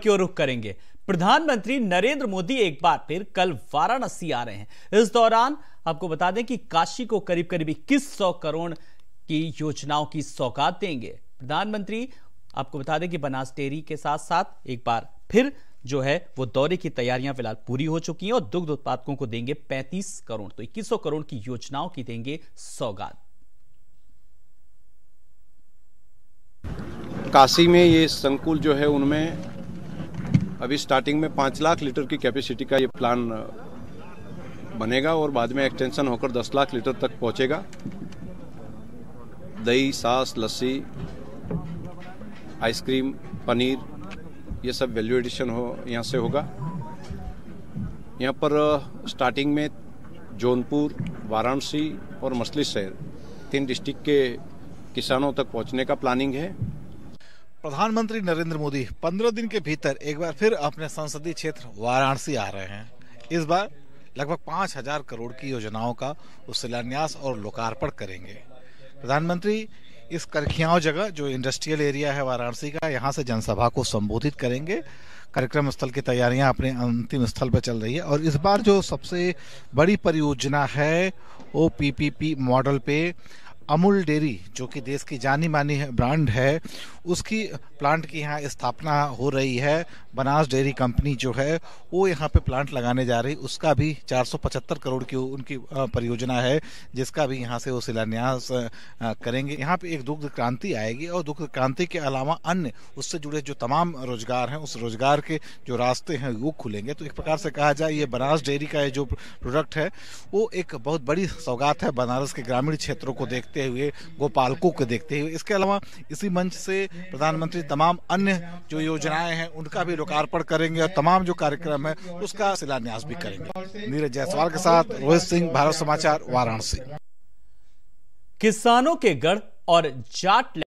की ओर रुख करेंगे प्रधानमंत्री नरेंद्र मोदी एक बार फिर कल वाराणसी आ रहे हैं इस दौरान आपको बता दें कि काशी को करीब करीब इक्कीस सौ करोड़ की योजनाओं की सौगात देंगे प्रधानमंत्री आपको बता दें कि बनास डेयरी के साथ साथ एक बार फिर जो है वो दौरे की तैयारियां फिलहाल पूरी हो चुकी हैं और दुग्ध उत्पादकों को देंगे 35 करोड़ तो 2100 करोड़ की योजनाओं की देंगे सौगात काशी में ये संकुल जो है उनमें अभी स्टार्टिंग में पाँच लाख लीटर की कैपेसिटी का ये प्लान बनेगा और बाद में एक्सटेंशन होकर दस लाख लीटर तक पहुँचेगा दही सास लस्सी आइसक्रीम पनीर ये सब वैल्यू एडिशन हो यहाँ से होगा यहाँ पर स्टार्टिंग में जौनपुर वाराणसी और मछली शहर तीन डिस्ट्रिक्ट के किसानों तक पहुँचने का प्लानिंग है प्रधानमंत्री नरेंद्र मोदी पंद्रह दिन के भीतर एक बार फिर अपने संसदीय क्षेत्र वाराणसी आ रहे हैं इस बार लगभग पाँच हजार करोड़ की योजनाओं का शिलान्यास और लोकार्पण करेंगे प्रधानमंत्री इस करखियाओं जगह जो इंडस्ट्रियल एरिया है वाराणसी का यहाँ से जनसभा को संबोधित करेंगे कार्यक्रम स्थल की तैयारियां अपने अंतिम स्थल पर चल रही है और इस बार जो सबसे बड़ी परियोजना है वो पीपीपी मॉडल पे अमूल डेयरी जो कि देश की जानी मानी ब्रांड है उसकी प्लांट की यहाँ स्थापना हो रही है बनास डेयरी कंपनी जो है वो यहाँ पे प्लांट लगाने जा रही उसका भी 475 करोड़ की उनकी परियोजना है जिसका भी यहाँ से वो शिलान्यास करेंगे यहाँ पे एक दुग्ध क्रांति आएगी और दुग्ध क्रांति के अलावा अन्य उससे जुड़े जो तमाम रोजगार हैं उस रोजगार के जो रास्ते हैं वो खुलेंगे तो एक प्रकार से कहा जाए ये बनारस डेयरी का जो प्रोडक्ट है वो एक बहुत बड़ी सौगात है बनारस के ग्रामीण क्षेत्रों को देखते देखते हुए गोपालकों को देखते हुए इसके अलावा इसी मंच से प्रधानमंत्री तमाम अन्य जो योजनाएं हैं उनका भी लोकार्पण करेंगे और तमाम जो कार्यक्रम है उसका शिलान्यास भी करेंगे नीरज जायसवाल के साथ रोहित सिंह भारत समाचार वाराणसी किसानों के गढ़ और जाट